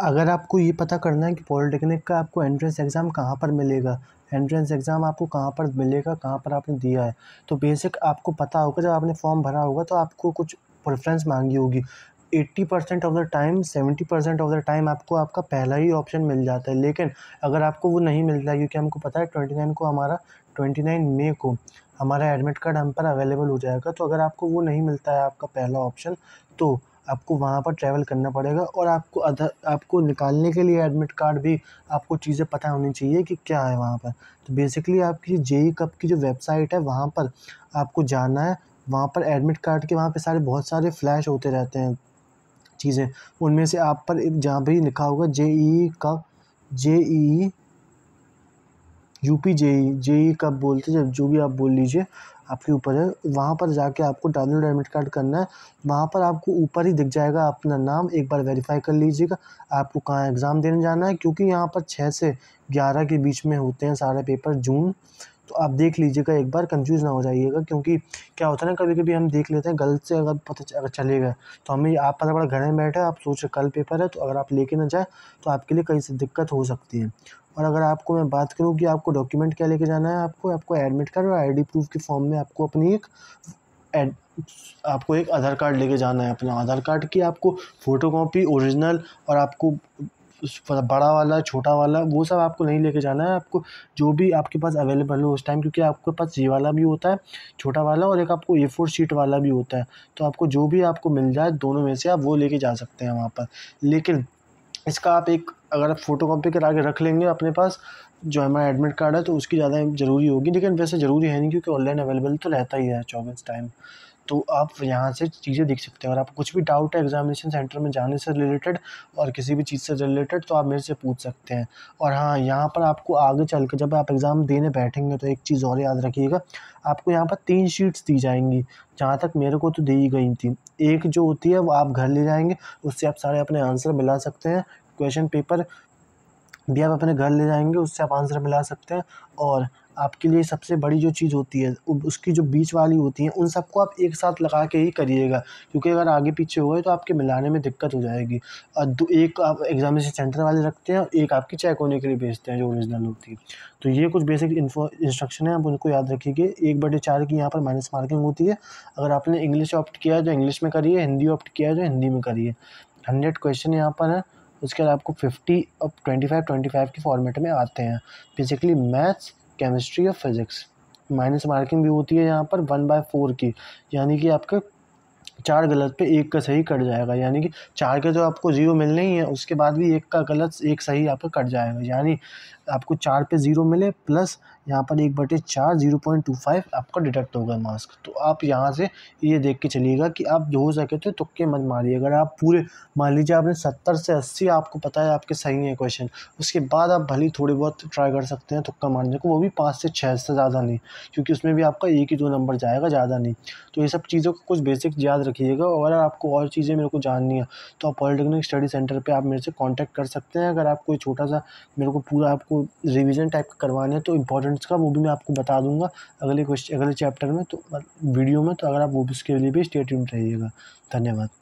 अगर आपको ये पता करना है कि पॉलिटेक्निक का आपको एंट्रेंस एग्ज़ाम कहाँ पर मिलेगा एंट्रेंस एग्ज़ाम आपको कहाँ पर मिलेगा कहाँ पर आपने दिया है तो बेसिक आपको पता होगा जब आपने फॉर्म भरा होगा तो आपको कुछ प्रेफरेंस मांगी होगी eighty percent of the time seventy percent of the time आपको आपका पहला ही ऑप्शन मिल जाता है लेकिन अगर आपको वो नहीं मिलता है क्योंकि हमको पता है ट्वेंटी नाइन को हमारा ट्वेंटी नाइन मे को हमारा एडमिट कार्ड हम पर अवेलेबल हो जाएगा तो अगर आपको वो नहीं मिलता है आपका पहला ऑप्शन तो आपको वहाँ पर ट्रैवल करना पड़ेगा और आपको अदर आपको निकालने के लिए एडमिट कार्ड भी आपको चीज़ें पता होनी चाहिए कि क्या है वहाँ पर तो बेसिकली आपकी जे ई कप की जो वेबसाइट है वहाँ पर आपको जाना है वहाँ पर एडमिट कार्ड के वहाँ पे सारे बहुत सारे फ्लैश होते रहते हैं चीज़ें उनमें से आप पर जहाँ पर लिखा होगा J E cup J E U P J E J E cup बोलते जब जो भी आप बोल लीजिए आपके ऊपर है वहाँ पर जाके आपको डाउनलोड एडमिट कार्ड करना है वहाँ पर आपको ऊपर ही दिख जाएगा अपना नाम एक बार वेरीफाई कर लीजिएगा आपको कहाँ एग्ज़ाम देने जाना है क्योंकि यहाँ पर छः से ग्यारह के बीच में होते हैं सारे पेपर जून तो आप देख लीजिएगा एक बार कंफ्यूज ना हो जाइएगा क्योंकि क्या होता है ना कभी कभी हम देख लेते हैं गलत से अगर पता अगर चले गए तो हमें आप पता बड़ा घर में बैठे आप सोच रहे कल पेपर है तो अगर आप लेके ना जाए तो आपके लिए कहीं से दिक्कत हो सकती है और अगर आपको मैं बात करूँ कि आपको डॉक्यूमेंट क्या लेके जाना है आपको आपको एडमिट कार्ड और आई प्रूफ के फॉर्म में आपको अपनी एक एड आपको एक आधार कार्ड लेके जाना है अपना आधार कार्ड की आपको फ़ोटो कॉपी ओरिजिनल और आपको उस बड़ा वाला छोटा वाला वो सब आपको नहीं लेके जाना है आपको जो भी आपके पास अवेलेबल हो उस टाइम क्योंकि आपके पास ये वाला भी होता है छोटा वाला और एक आपको ए फोर शीट वाला भी होता है तो आपको जो भी आपको मिल जाए दोनों में से आप वो लेके जा सकते हैं वहाँ पर लेकिन इसका आप एक अगर आप फ़ोटो कॉपी करा के रख लेंगे अपने पास जो हमारा एडमिट कार्ड है तो उसकी ज़्यादा ज़रूरी होगी लेकिन वैसे ज़रूरी है नहीं क्योंकि ऑनलाइन अवेलेबल तो रहता ही है चौबीस टाइम तो आप यहाँ से चीज़ें देख सकते हैं और आपको कुछ भी डाउट है एग्जामिनेशन सेंटर में जाने से रिलेटेड और किसी भी चीज़ से रिलेटेड तो आप मेरे से पूछ सकते हैं और हाँ यहाँ पर आपको आगे चल के जब आप एग्ज़ाम देने बैठेंगे तो एक चीज़ और याद रखिएगा आपको यहाँ पर तीन शीट्स दी जाएंगी जहाँ तक मेरे को तो दी गई थी एक जो होती है वो आप घर ले जाएंगे उससे आप सारे अपने आंसर मिला सकते हैं क्वेश्चन पेपर भी आप अपने घर ले जाएंगे उससे आप आंसर मिला सकते हैं और आपके लिए सबसे बड़ी जो चीज़ होती है उसकी जो बीच वाली होती है उन सबको आप एक साथ लगा के ही करिएगा क्योंकि अगर आगे पीछे हुए तो आपके मिलाने में दिक्कत हो जाएगी और एक आप एग्जामिनेशन सेंटर वाले रखते हैं एक आपकी चेक होने के लिए भेजते हैं जो ओरिजिनल होती है तो ये कुछ बेसिक इन्फो इंस्ट्रक्शन है आप उनको याद रखिए एक बटे चार की यहाँ पर माइनस मार्किंग होती है अगर आपने इंग्लिश ऑप्ट किया है तो इंग्लिश में करिए हिंदी ऑप्ट किया है तो हिंदी में करिए हंड्रेड क्वेश्चन यहाँ पर है उसके बाद आपको फिफ्टी और ट्वेंटी फाइव ट्वेंटी फाइव के फॉर्मेट में आते हैं बेसिकली मैथ्स केमिस्ट्री और फिज़िक्स माइनस मार्किंग भी होती है यहाँ पर वन बाय फोर की यानी कि आपके चार गलत पे एक का सही कट जाएगा यानी कि चार के जो तो आपको ज़ीरो मिलने ही है उसके बाद भी एक का गलत एक सही आपका कट जाएगा यानी आपको चार पे ज़ीरो मिले प्लस यहाँ पर एक बटे चार ज़ीरो पॉइंट टू फाइव आपका डिडक्ट होगा मास्क तो आप यहाँ से ये देख के चलिएगा कि आप जो हो सके तो तुक्के मत मारिए अगर आप पूरे मान लीजिए आपने सत्तर से अस्सी आपको पता है आपके सही है क्वेश्चन उसके बाद आप भले थोड़ी बहुत ट्राई कर सकते हैं तुक्का मारने को वो भी पाँच से छः से ज़्यादा नहीं क्योंकि उसमें भी आपका एक ही दो नंबर जाएगा ज़्यादा नहीं तो ये सब चीज़ों का कुछ बेसिक याद रखिएगा और आपको और चीज़ें मेरे को जाननी है तो आप पॉलिटेक्निक स्टडी सेंटर पे आप मेरे से कांटेक्ट कर सकते हैं अगर आप कोई छोटा सा मेरे को पूरा आपको रिविजन टाइप का करवाना है तो इम्पोर्टेंस का वो भी मैं आपको बता दूंगा अगले क्वेश्चन अगले चैप्टर में तो वीडियो मतलब में तो अगर आप वो भी उसके लिए भी स्टेट रहिएगा धन्यवाद